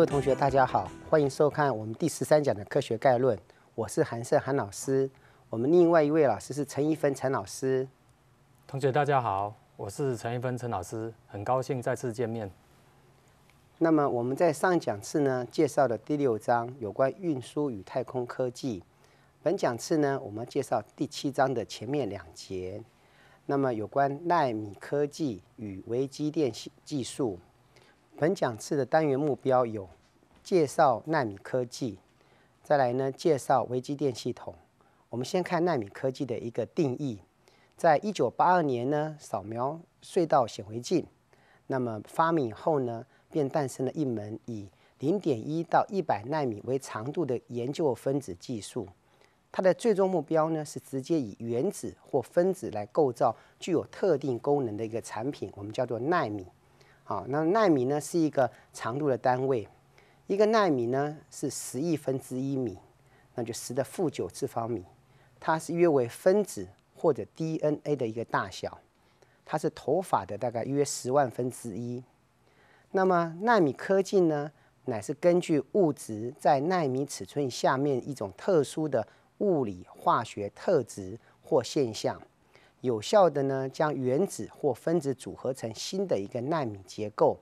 各位同学，大家好，欢迎收看我们第十三讲的科学概论。我是韩胜韩老师，我们另外一位老师是陈一芬陈老师。同学大家好，我是陈一芬陈老师，很高兴再次见面。那么我们在上讲次呢介绍的第六章有关运输与太空科技，本讲次呢我们介绍第七章的前面两节，那么有关纳米科技与微机电技术。本讲次的单元目标有介绍纳米科技，再来呢介绍微机电系统。我们先看纳米科技的一个定义。在一九八二年呢，扫描隧道显微镜那么发明以后呢，便诞生了一门以零点一到一百纳米为长度的研究分子技术。它的最终目标呢，是直接以原子或分子来构造具有特定功能的一个产品，我们叫做纳米。啊，那纳米呢是一个长度的单位，一个纳米呢是十亿分之一米，那就十的负九次方米，它是约为分子或者 DNA 的一个大小，它是头发的大概约十万分之一。那么纳米科技呢，乃是根据物质在纳米尺寸下面一种特殊的物理化学特质或现象。有效的呢，将原子或分子组合成新的一个纳米结构，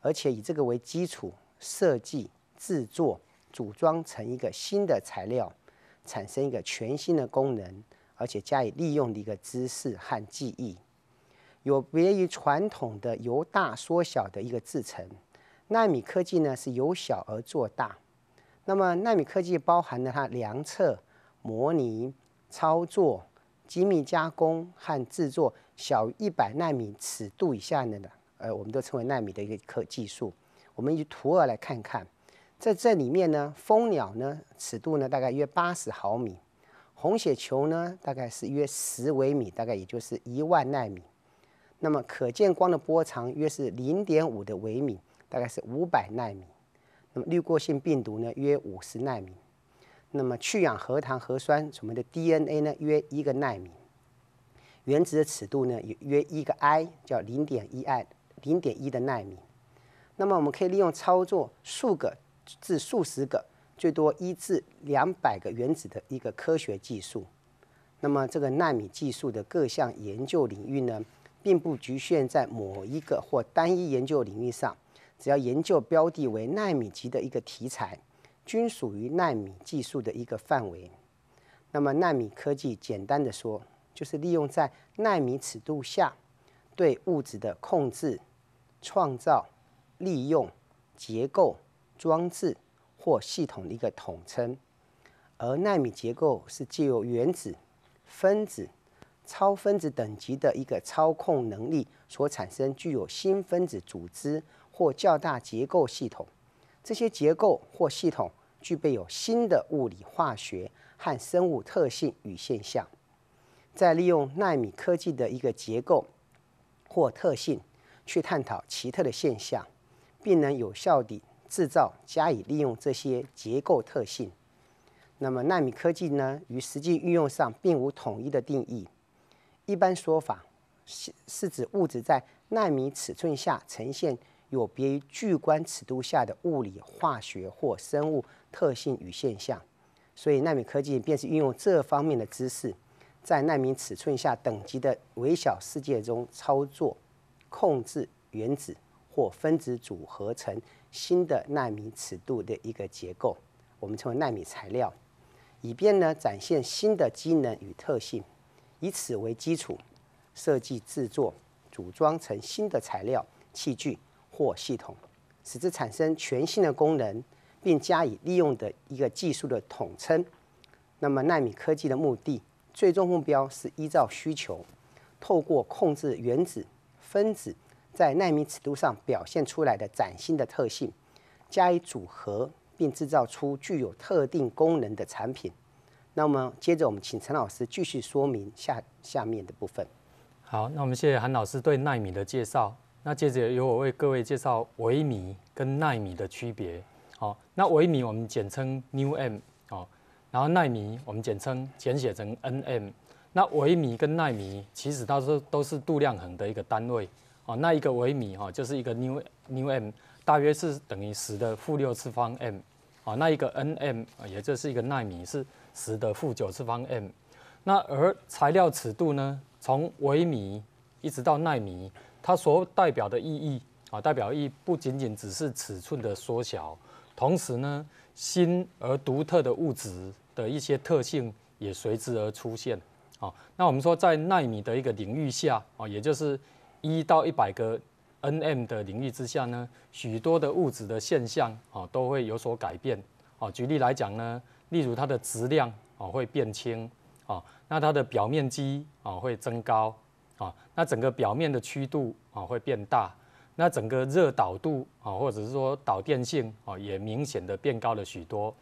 而且以这个为基础设计、制作、组装成一个新的材料，产生一个全新的功能，而且加以利用的一个知识和技艺，有别于传统的由大缩小的一个制成。纳米科技呢是由小而做大。那么，纳米科技包含了它量测、模拟、操作。精密加工和制作小于一百纳米尺度以下的呢，呃，我们都称为纳米的一个可技术。我们以图二来看看，在这里面呢，蜂鸟呢，尺度呢大概约八十毫米，红血球呢，大概是约十微米，大概也就是一万纳米。那么可见光的波长约是零点五的微米，大概是五百纳米。那么滤过性病毒呢，约五十纳米。那么，去氧核糖核酸，我们的 DNA 呢，约一个纳米原子的尺度呢，也约一个 I，叫零点一 I，零点一的纳米。那么，我们可以利用操作数个至数十个，最多一至两百个原子的一个科学技术。那么，这个纳米技术的各项研究领域呢，并不局限在某一个或单一研究领域上，只要研究标的为纳米级的一个题材。均属于纳米技术的一个范围。那么，纳米科技简单的说，就是利用在纳米尺度下对物质的控制、创造、利用、结构、装置或系统的一个统称。而纳米结构是借由原子、分子、超分子等级的一个操控能力，所产生具有新分子组织或较大结构系统。这些结构或系统具备有新的物理化学和生物特性与现象，再利用纳米科技的一个结构或特性去探讨奇特的现象，并能有效地制造加以利用这些结构特性。那么，纳米科技呢？与实际运用上并无统一的定义。一般说法是是指物质在纳米尺寸下呈现。有别于巨观尺度下的物理、化学或生物特性与现象，所以纳米科技便是运用这方面的知识，在纳米尺寸下等级的微小世界中操作、控制原子或分子，组合成新的纳米尺度的一个结构，我们称为纳米材料，以便呢展现新的机能与特性，以此为基础设计、制作、组装成新的材料、器具。或系统，使之产生全新的功能，并加以利用的一个技术的统称。那么，纳米科技的目的、最终目标是依照需求，透过控制原子、分子在纳米尺度上表现出来的崭新的特性，加以组合，并制造出具有特定功能的产品。那么，接着我们请陈老师继续说明下下面的部分。好，那我们谢谢韩老师对纳米的介绍。那接着由我为各位介绍微米跟纳米的区别。好，那微米我们简称 new m 好，然后纳米我们简称简写成 nm。那微米跟纳米其实它是都是度量衡的一个单位。哦，那一个微米哈就是一个 new new m，大约是等于十的负六次方 m。啊，那一个 nm 也就是一个纳米是十的负九次方 m。那而材料尺度呢，从微米一直到纳米。它所代表的意义啊，代表意义不仅仅只是尺寸的缩小，同时呢，新而独特的物质的一些特性也随之而出现啊。那我们说在纳米的一个领域下啊，也就是一到一百个 nm 的领域之下呢，许多的物质的现象啊都会有所改变啊。举例来讲呢，例如它的质量啊会变轻啊，那它的表面积啊会增高。啊，那整个表面的曲度啊会变大，那整个热导度啊，或者是说导电性啊，也明显的变高了许多。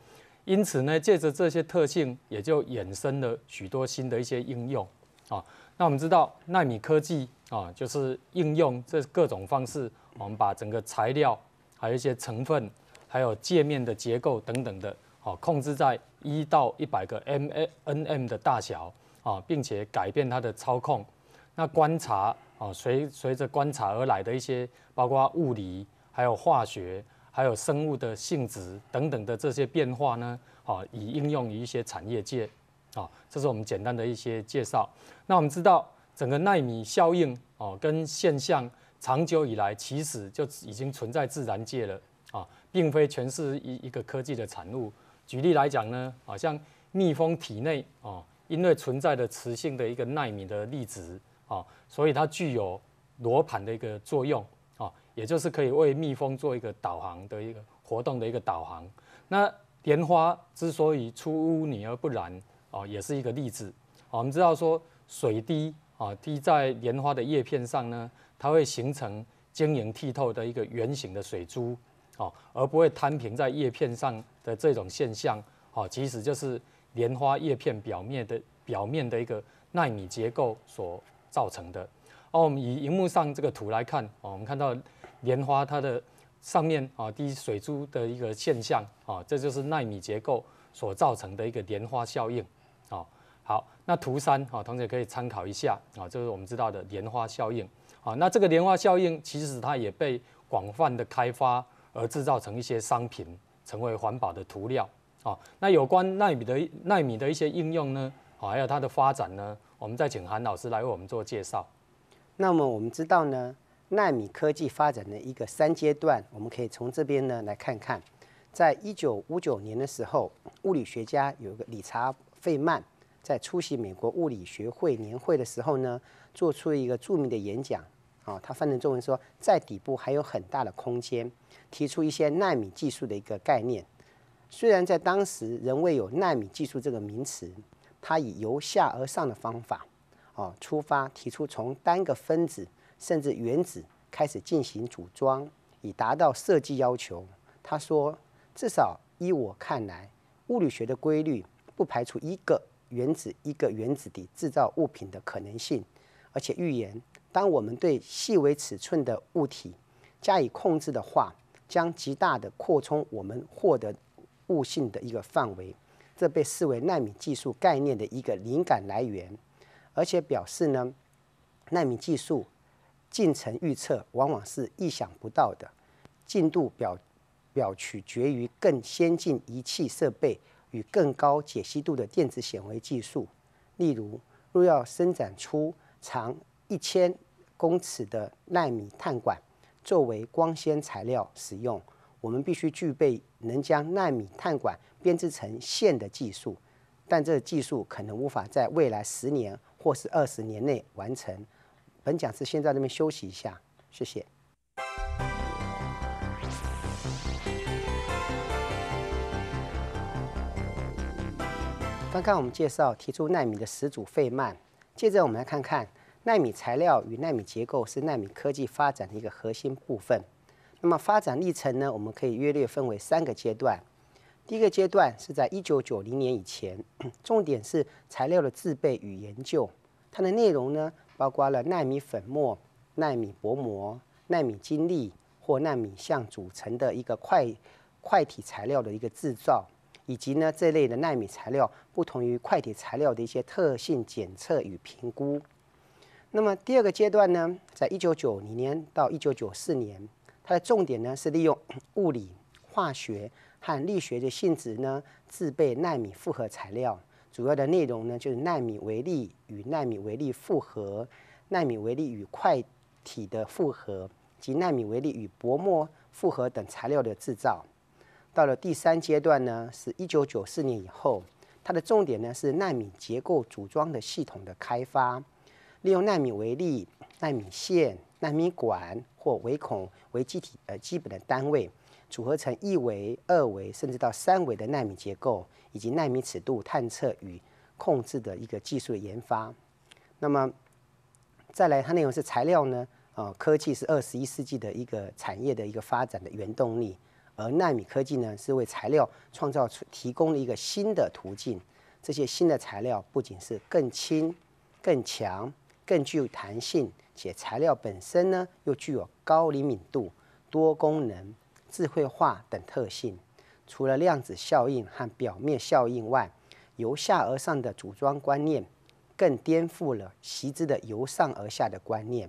因此呢，借着这些特性，也就衍生了许多新的一些应用啊。那我们知道，纳米科技啊，就是应用这各种方式，我们把整个材料，还有一些成分，还有界面的结构等等的，啊，控制在一到一百个 m n m 的大小啊，并且改变它的操控。那观察啊，随随着观察而来的一些，包括物理、还有化学、还有生物的性质等等的这些变化呢，啊，以应用于一些产业界，啊，这是我们简单的一些介绍。那我们知道，整个纳米效应哦跟现象，长久以来其实就已经存在自然界了，啊，并非全是一一个科技的产物。举例来讲呢，啊，像蜜蜂体内哦，因为存在的磁性的一个纳米的粒子。哦，所以它具有罗盘的一个作用，哦，也就是可以为蜜蜂做一个导航的一个活动的一个导航。那莲花之所以出污泥而不染，哦，也是一个例子。哦，我们知道说水滴，啊，滴在莲花的叶片上呢，它会形成晶莹剔透的一个圆形的水珠，哦，而不会摊平在叶片上的这种现象，哦，其实就是莲花叶片表面的表面的一个纳米结构所。造成的。哦，我们以荧幕上这个图来看，哦，我们看到莲花它的上面啊滴水珠的一个现象，啊，这就是纳米结构所造成的一个莲花效应，哦，好，那图三啊，同学可以参考一下，啊，就是我们知道的莲花效应，啊，那这个莲花效应其实它也被广泛的开发而制造成一些商品，成为环保的涂料，哦，那有关纳米的纳米的一些应用呢，哦，还有它的发展呢。我们再请韩老师来为我们做介绍。那么我们知道呢，纳米科技发展的一个三阶段，我们可以从这边呢来看看。在一九五九年的时候，物理学家有个理查·费曼，在出席美国物理学会年会的时候呢，做出一个著名的演讲。啊，他翻译中文说，在底部还有很大的空间，提出一些纳米技术的一个概念。虽然在当时仍未有“纳米技术”这个名词。他以由下而上的方法，哦出发，提出从单个分子甚至原子开始进行组装，以达到设计要求。他说，至少依我看来，物理学的规律不排除一个原子一个原子地制造物品的可能性，而且预言，当我们对细微尺寸的物体加以控制的话，将极大地扩充我们获得物性的一个范围。这被视为纳米技术概念的一个灵感来源，而且表示呢，纳米技术进程预测往往是意想不到的，进度表表取决于更先进仪器设备与更高解析度的电子显微技术。例如，若要生产出长一千公尺的纳米碳管作为光纤材料使用，我们必须具备能将纳米碳管。编织成线的技术，但这技术可能无法在未来十年或是二十年内完成。本讲师先在那边休息一下，谢谢。刚刚我们介绍提出纳米的始祖费曼，接着我们来看看纳米材料与纳米结构是纳米科技发展的一个核心部分。那么发展历程呢？我们可以约略分为三个阶段。第一个阶段是在一九九零年以前，重点是材料的制备与研究。它的内容呢，包括了纳米粉末、纳米薄膜、纳米晶粒或纳米相组成的一个块块体材料的一个制造，以及呢这类的纳米材料不同于块体材料的一些特性检测与评估。那么第二个阶段呢，在一九九零年到一九九四年，它的重点呢是利用物理、化学。和力学的性质呢，制备纳米复合材料，主要的内容呢就是纳米微粒与纳米微粒复合、纳米微粒与块体的复合及纳米微粒与薄膜复合等材料的制造。到了第三阶段呢，是一九九四年以后，它的重点呢是纳米结构组装的系统的开发，利用纳米微粒、纳米线、纳米管或微孔为基体呃基本的单位。组合成一维、二维，甚至到三维的纳米结构，以及纳米尺度探测与控制的一个技术的研发。那么，再来，它内容是材料呢？哦，科技是二十一世纪的一个产业的一个发展的原动力，而纳米科技呢，是为材料创造出提供了一个新的途径。这些新的材料不仅是更轻、更强、更具有弹性，且材料本身呢，又具有高灵敏度、多功能。智慧化等特性，除了量子效应和表面效应外，由下而上的组装观念，更颠覆了习之的由上而下的观念。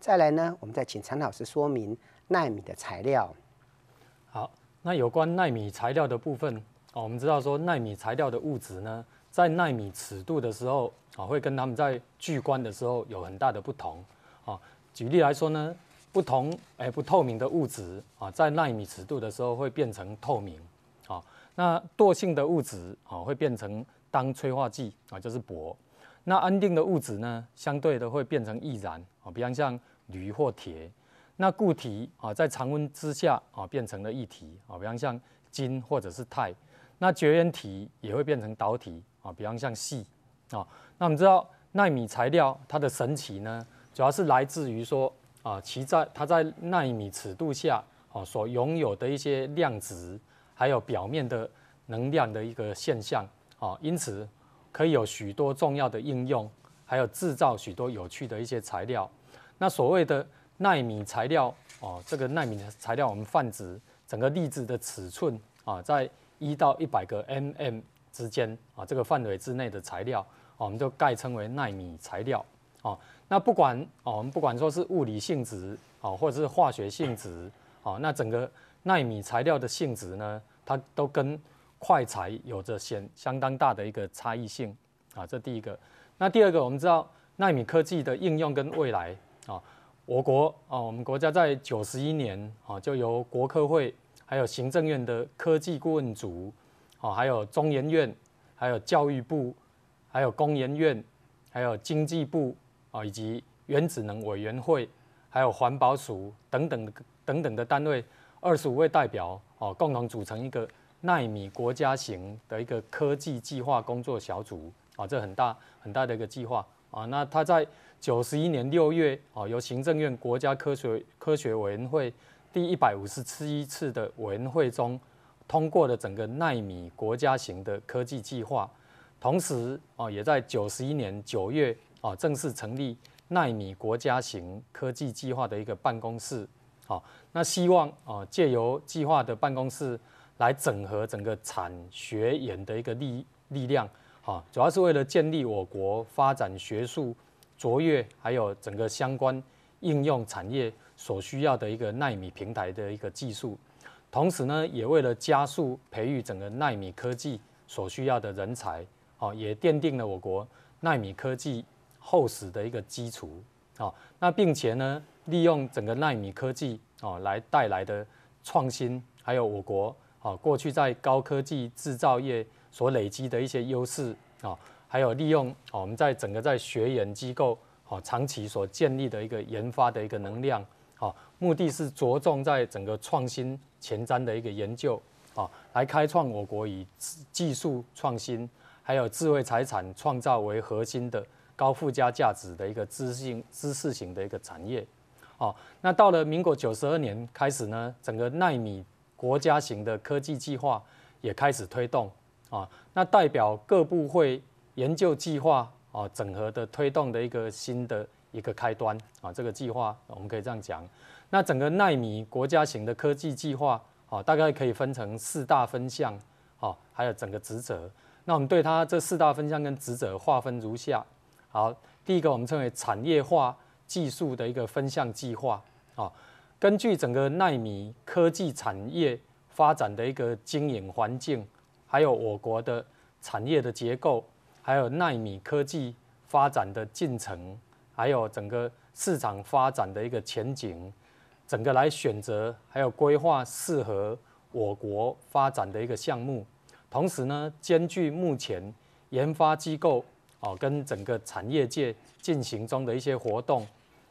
再来呢，我们再请陈老师说明纳米的材料。好，那有关纳米材料的部分啊，我们知道说纳米材料的物质呢，在纳米尺度的时候啊，会跟他们在聚光的时候有很大的不同啊。举例来说呢。不同诶不透明的物质啊，在纳米尺度的时候会变成透明啊。那惰性的物质啊会变成当催化剂啊，就是铂。那安定的物质呢，相对的会变成易燃啊，比方像铝或铁。那固体啊在常温之下啊变成了液体啊，比方像金或者是钛。那绝缘体也会变成导体啊，比方像锡啊。那我们知道纳米材料它的神奇呢，主要是来自于说。啊，其在它在纳米尺度下啊，所拥有的一些量子，还有表面的能量的一个现象啊，因此可以有许多重要的应用，还有制造许多有趣的一些材料。那所谓的纳米材料啊，这个纳米的材料我们泛指整个粒子的尺寸啊，在一到一百个 mm 之间啊，这个范围之内的材料我们就概称为纳米材料。哦，那不管哦，我们不管说是物理性质哦，或者是化学性质哦，那整个纳米材料的性质呢，它都跟快材有着显相当大的一个差异性啊，这第一个。那第二个，我们知道纳米科技的应用跟未来啊，我国啊，我们国家在九十一年啊，就由国科会，还有行政院的科技顾问组，哦，还有中研院，还有教育部，还有工研院，还有经济部。啊，以及原子能委员会，还有环保署等等等等的单位，二十五位代表哦，共同组成一个纳米国家型的一个科技计划工作小组啊，这很大很大的一个计划啊。那他在九十一年六月啊，由行政院国家科学科学委员会第一百五十七次的委员会中通过了整个纳米国家型的科技计划，同时啊，也在九十一年九月。啊，正式成立纳米国家型科技计划的一个办公室。好，那希望啊，借由计划的办公室来整合整个产学研的一个力力量。啊，主要是为了建立我国发展学术卓越，还有整个相关应用产业所需要的一个纳米平台的一个技术。同时呢，也为了加速培育整个纳米科技所需要的人才。好，也奠定了我国纳米科技。厚实的一个基础啊，那并且呢，利用整个纳米科技哦来带来的创新，还有我国啊过去在高科技制造业所累积的一些优势啊，还有利用我们在整个在学研机构啊长期所建立的一个研发的一个能量啊，目的是着重在整个创新前瞻的一个研究啊，来开创我国以技术创新还有智慧财产创造为核心的。高附加价值的一个知性、知识型的一个产业，哦，那到了民国九十二年开始呢，整个纳米国家型的科技计划也开始推动啊，那代表各部会研究计划啊整合的推动的一个新的一个开端啊，这个计划我们可以这样讲，那整个纳米国家型的科技计划啊，大概可以分成四大分项啊，还有整个职责，那我们对它这四大分项跟职责划分如下。好，第一个我们称为产业化技术的一个分项计划。啊，根据整个纳米科技产业发展的一个经营环境，还有我国的产业的结构，还有纳米科技发展的进程，还有整个市场发展的一个前景，整个来选择还有规划适合我国发展的一个项目。同时呢，兼具目前研发机构。哦，跟整个产业界进行中的一些活动，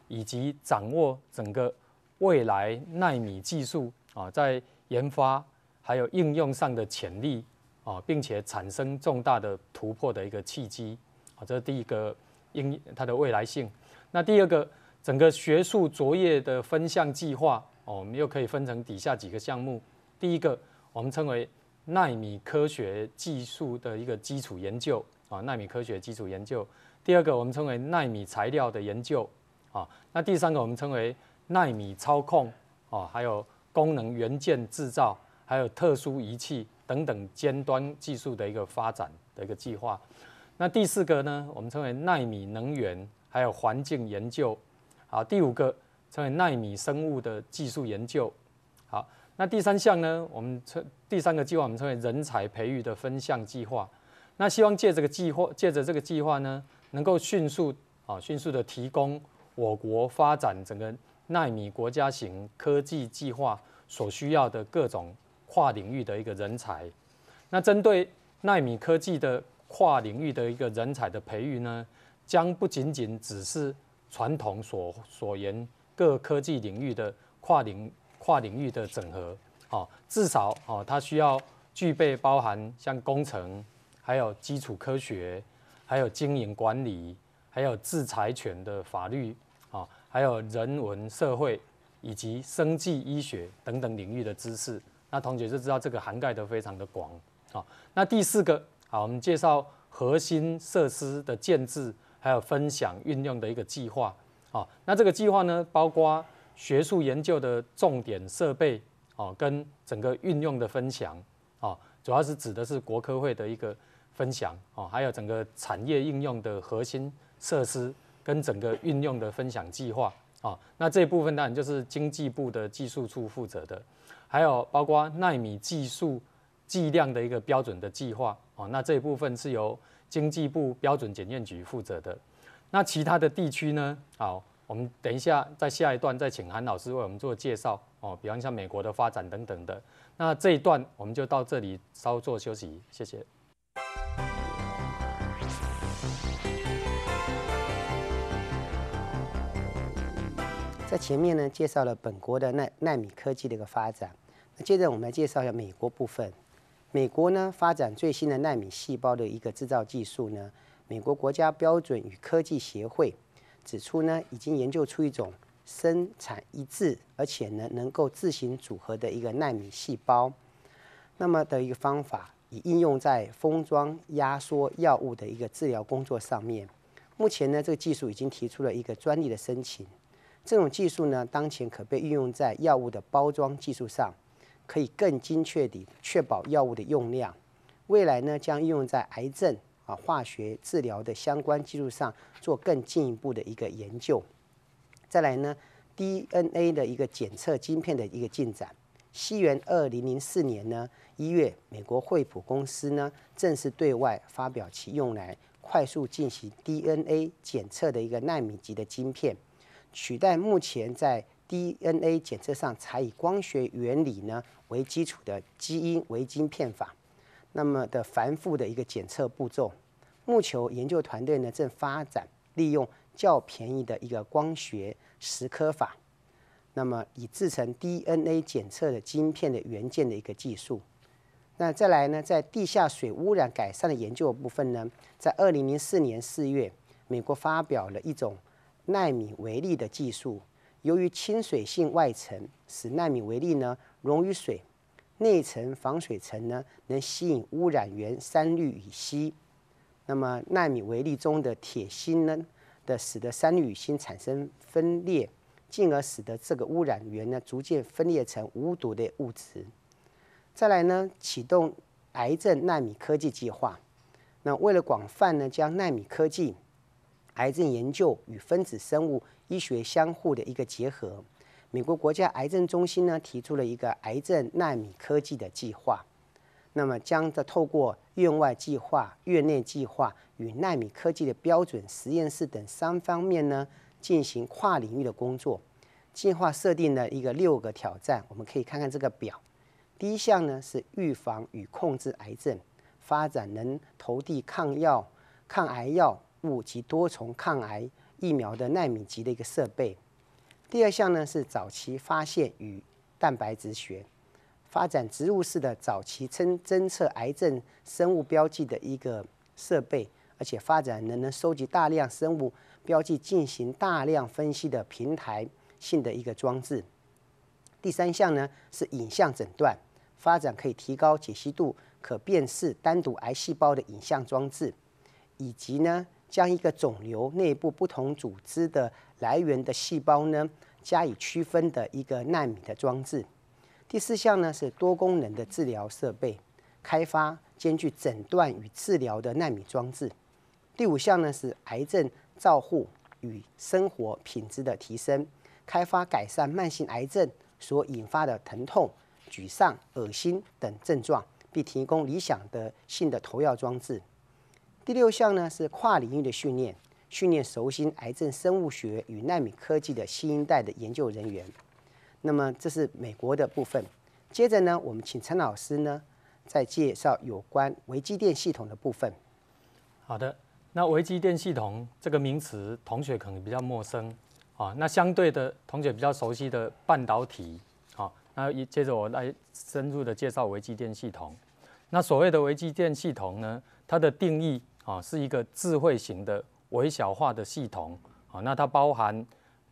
以及掌握整个未来纳米技术啊，在研发还有应用上的潜力啊，并且产生重大的突破的一个契机啊，这是第一个，因它的未来性。那第二个，整个学术卓越的分项计划哦，我们又可以分成底下几个项目。第一个，我们称为纳米科学技术的一个基础研究。啊，纳米科学基础研究，第二个我们称为纳米材料的研究，啊，那第三个我们称为纳米操控，啊，还有功能元件制造，还有特殊仪器等等尖端技术的一个发展的一个计划。那第四个呢，我们称为纳米能源，还有环境研究，好，第五个称为纳米生物的技术研究，好，那第三项呢，我们称第三个计划我们称为人才培育的分项计划。那希望借这个计划，借着这个计划呢，能够迅速啊，迅速的提供我国发展整个纳米国家型科技计划所需要的各种跨领域的一个人才。那针对纳米科技的跨领域的一个人才的培育呢，将不仅仅只是传统所所言各科技领域的跨领跨领域的整合，哦，至少哦，它需要具备包含像工程。还有基础科学，还有经营管理，还有制裁权的法律啊，还有人文社会以及生计医学等等领域的知识。那同学就知道这个涵盖得非常的广啊。那第四个，好，我们介绍核心设施的建制，还有分享运用的一个计划啊。那这个计划呢，包括学术研究的重点设备啊，跟整个运用的分享啊，主要是指的是国科会的一个。分享哦，还有整个产业应用的核心设施跟整个运用的分享计划哦，那这一部分当然就是经济部的技术处负责的，还有包括纳米技术计量的一个标准的计划哦，那这一部分是由经济部标准检验局负责的。那其他的地区呢？好，我们等一下在下一段再请韩老师为我们做介绍哦，比方像美国的发展等等的。那这一段我们就到这里稍作休息，谢谢。在前面呢介绍了本国的耐纳米科技的一个发展，那接着我们来介绍一下美国部分。美国呢发展最新的纳米细胞的一个制造技术呢，美国国家标准与科技协会指出呢，已经研究出一种生产一致而且呢能够自行组合的一个纳米细胞，那么的一个方法，已应用在封装压缩药物的一个治疗工作上面。目前呢，这个技术已经提出了一个专利的申请。这种技术呢，当前可被运用在药物的包装技术上，可以更精确地确保药物的用量。未来呢，将运用在癌症啊化学治疗的相关技术上做更进一步的一个研究。再来呢，DNA 的一个检测晶片的一个进展。西元二零零四年呢一月，美国惠普公司呢正式对外发表其用来快速进行 DNA 检测的一个纳米级的晶片。取代目前在 DNA 检测上才以光学原理呢为基础的基因微晶片法，那么的繁复的一个检测步骤。目球研究团队呢，正发展利用较便宜的一个光学蚀刻法，那么以制成 DNA 检测的晶片的元件的一个技术。那再来呢，在地下水污染改善的研究部分呢，在二零零四年四月，美国发表了一种。纳米微粒的技术，由于亲水性外层，使纳米微粒呢溶于水；内层防水层呢能吸引污染源三氯乙烯。那么纳米微粒中的铁锌呢的，使得三氯乙烯产生分裂，进而使得这个污染源呢逐渐分裂成无毒的物质。再来呢启动癌症纳米科技计划。那为了广泛呢将纳米科技。癌症研究与分子生物医学相互的一个结合，美国国家癌症中心呢提出了一个癌症纳米科技的计划，那么将在透过院外计划、院内计划与纳米科技的标准实验室等三方面呢进行跨领域的工作。计划设定了一个六个挑战，我们可以看看这个表。第一项呢是预防与控制癌症，发展能投递抗药抗癌药。物及多重抗癌疫苗的耐敏级的一个设备。第二项呢是早期发现与蛋白质学，发展植入式的早期侦侦测癌症生物标记的一个设备，而且发展能能收集大量生物标记进行大量分析的平台性的一个装置。第三项呢是影像诊断，发展可以提高解析度、可辨识单独癌细胞的影像装置，以及呢。将一个肿瘤内部不同组织的来源的细胞呢加以区分的一个纳米的装置。第四项呢是多功能的治疗设备，开发兼具诊断与治疗的纳米装置。第五项呢是癌症照护与生活品质的提升，开发改善慢性癌症所引发的疼痛、沮丧、恶心等症状，并提供理想的性的投药装置。第六项呢是跨领域的训练，训练熟悉癌症生物学与纳米科技的新一代的研究人员。那么这是美国的部分。接着呢，我们请陈老师呢再介绍有关微机电系统的部分。好的，那微机电系统这个名词，同学可能比较陌生啊。那相对的，同学比较熟悉的半导体，好，那接着我来深入的介绍微机电系统。那所谓的微机电系统呢，它的定义。啊，是一个智慧型的微小化的系统啊，那它包含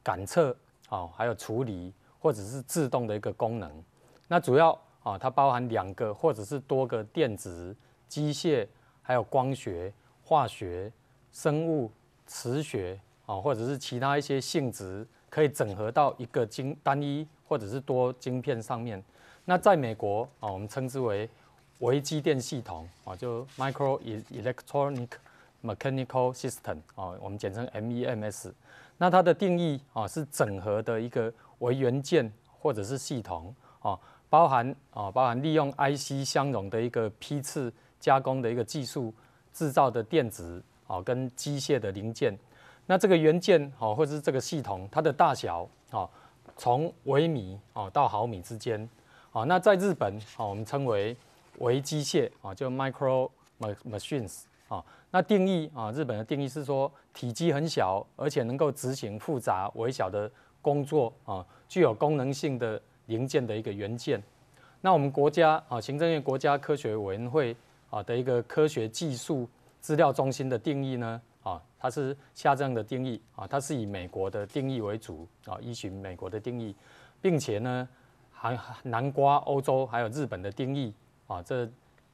感测啊，还有处理或者是自动的一个功能。那主要啊，它包含两个或者是多个电子、机械、还有光学、化学、生物、磁学啊，或者是其他一些性质可以整合到一个晶单一或者是多晶片上面。那在美国啊，我们称之为。微机电系统啊，就 micro electronic mechanical system 啊，我们简称 MEMS。那它的定义啊，是整合的一个微元件或者是系统啊，包含啊包含利用 IC 相容的一个批次加工的一个技术制造的电子啊跟机械的零件。那这个元件啊，或是这个系统，它的大小啊，从微米啊到毫米之间啊。那在日本啊，我们称为微机械啊，就 micro ma c h i n e s 啊，那定义啊，日本的定义是说体积很小，而且能够执行复杂微小的工作啊，具有功能性的零件的一个元件。那我们国家啊，行政院国家科学委员会啊的一个科学技术资料中心的定义呢，啊，它是下这样的定义啊，它是以美国的定义为主啊，依循美国的定义，并且呢，还南瓜欧洲还有日本的定义。啊，这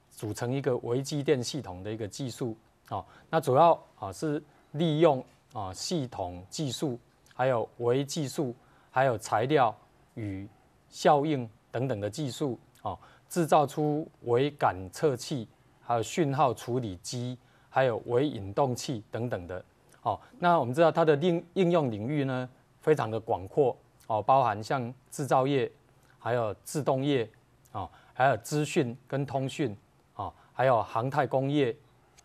组成一个微机电系统的一个技术啊，那主要啊是利用啊系统技术，还有微技术，还有材料与效应等等的技术啊，制造出微感测器，还有讯号处理机，还有微引动器等等的。哦，那我们知道它的应应用领域呢，非常的广阔哦，包含像制造业，还有自动业啊。还有资讯跟通讯啊，还有航太工业、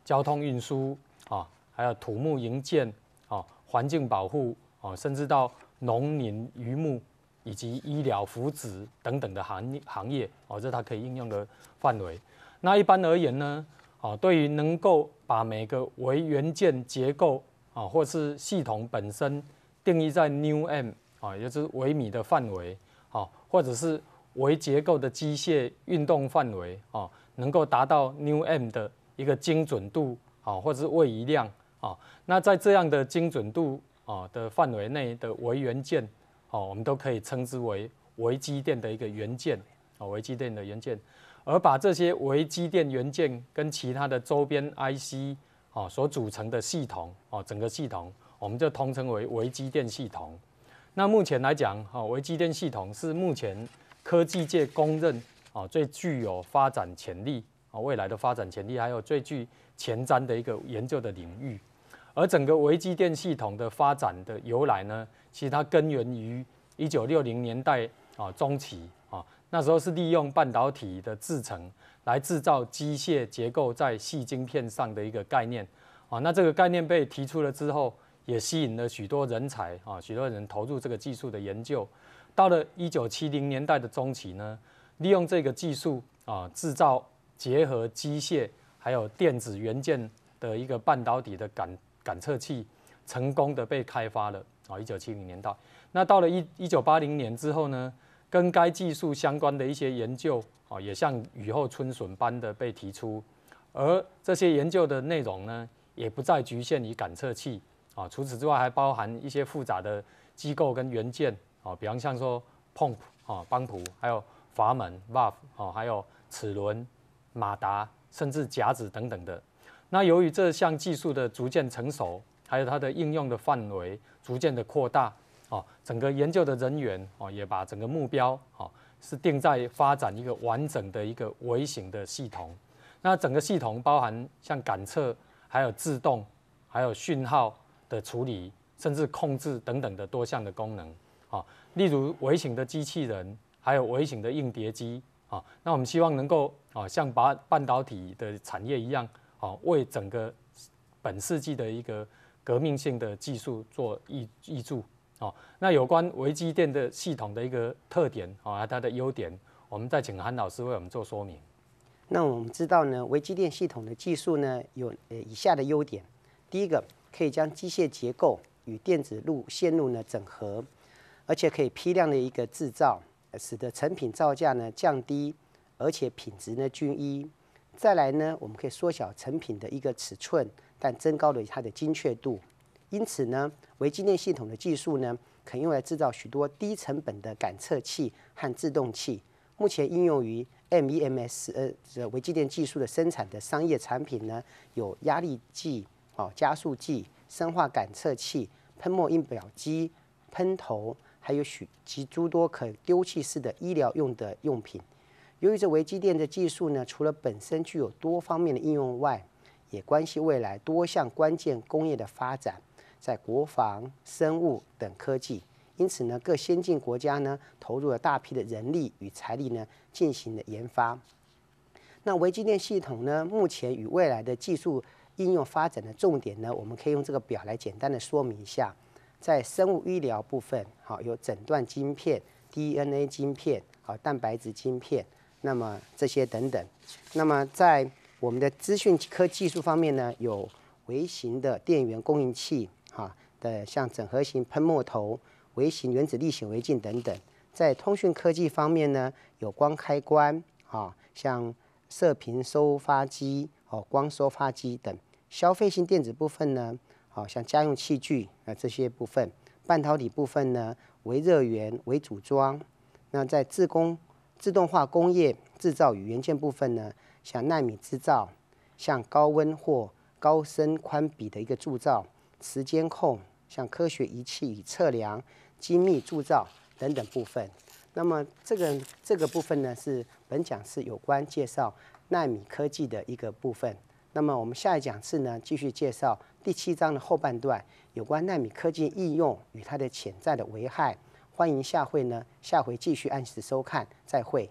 交通运输啊，还有土木营建啊、环境保护啊，甚至到农林渔牧以及医疗福祉等等的行行业哦，这它可以应用的范围。那一般而言呢，啊，对于能够把每个微元件结构啊，或是系统本身定义在 newm 啊，也就是微米的范围啊，或者是微结构的机械运动范围啊，能够达到 New M 的一个精准度啊，或者是位移量啊，那在这样的精准度啊的范围内的微元件哦，我们都可以称之为微机电的一个元件啊，微机电的元件，而把这些微机电元件跟其他的周边 IC 啊所组成的系统啊，整个系统我们就通称为微机电系统。那目前来讲啊，微机电系统是目前。科技界公认啊最具有发展潜力啊未来的发展潜力，还有最具前瞻的一个研究的领域。而整个微机电系统的发展的由来呢，其实它根源于一九六零年代啊中期啊那时候是利用半导体的制成来制造机械结构在细晶片上的一个概念啊那这个概念被提出了之后，也吸引了许多人才啊许多人投入这个技术的研究。到了一九七零年代的中期呢，利用这个技术啊，制造结合机械还有电子元件的一个半导体的感感测器，成功的被开发了啊。一九七零年代，那到了一一九八零年之后呢，跟该技术相关的一些研究啊，也像雨后春笋般的被提出，而这些研究的内容呢，也不再局限于感测器啊，除此之外还包含一些复杂的机构跟元件。哦，比方像说 pump 哦，泵浦，还有阀门 valve 哦，还有齿轮、马达，甚至夹子等等的。那由于这项技术的逐渐成熟，还有它的应用的范围逐渐的扩大，哦，整个研究的人员哦，也把整个目标哦，是定在发展一个完整的一个微型的系统。那整个系统包含像感测，还有自动，还有讯号的处理，甚至控制等等的多项的功能。啊，例如微型的机器人，还有微型的硬碟机啊。那我们希望能够啊，像把半导体的产业一样，啊，为整个本世纪的一个革命性的技术做翼翼助啊。那有关微机电的系统的一个特点啊，它的优点，我们再请韩老师为我们做说明。那我们知道呢，微机电系统的技术呢，有以下的优点：第一个，可以将机械结构与电子路线路呢整合。而且可以批量的一个制造，使得成品造价呢降低，而且品质呢均一。再来呢，我们可以缩小成品的一个尺寸，但增高了它的精确度。因此呢，微机电系统的技术呢，可用来制造许多低成本的感测器和制动器。目前应用于 MEMS 呃微机电技术的生产的商业产品呢，有压力计、哦加速计、生化感测器、喷墨印表机、喷头。还有许及诸多可丢弃式的医疗用的用品。由于这微机电的技术呢，除了本身具有多方面的应用外，也关系未来多项关键工业的发展，在国防、生物等科技。因此呢，各先进国家呢，投入了大批的人力与财力呢，进行了研发。那微机电系统呢，目前与未来的技术应用发展的重点呢，我们可以用这个表来简单的说明一下。在生物医疗部分。好，有诊断晶片、DNA 晶片、好蛋白质晶片，那么这些等等。那么在我们的资讯科技术方面呢，有微型的电源供应器，哈的像整合型喷墨头、微型原子力显微镜等等。在通讯科技方面呢，有光开关，啊像射频收发机、哦光收发机等。消费性电子部分呢，好像家用器具啊这些部分。半导体部分呢，为热源为组装；那在自工自动化工业制造与元件部分呢，像纳米制造、像高温或高深宽比的一个铸造、磁监控、像科学仪器与测量、精密铸造等等部分。那么这个这个部分呢，是本讲是有关介绍纳米科技的一个部分。那么我们下一讲次呢，继续介绍。第七章的后半段有关纳米科技应用与它的潜在的危害，欢迎下回呢下回继续按时收看，再会。